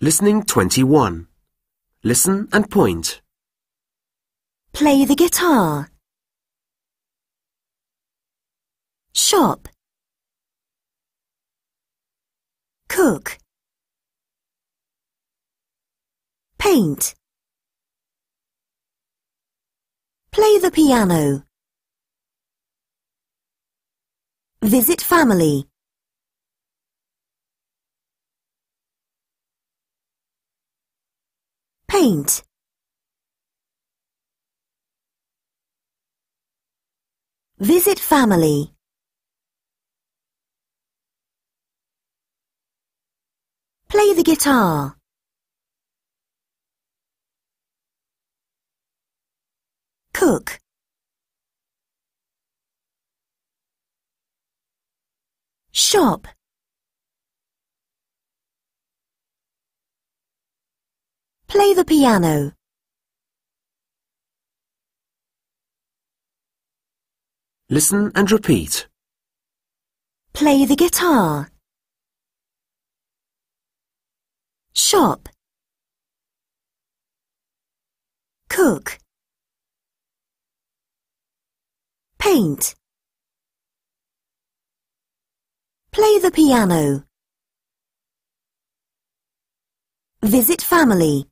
Listening 21. Listen and point. Play the guitar. Shop. Cook. Paint. Play the piano. Visit family. paint visit family play the guitar cook shop Play the piano. Listen and repeat. Play the guitar. Shop. Cook. Paint. Play the piano. Visit family.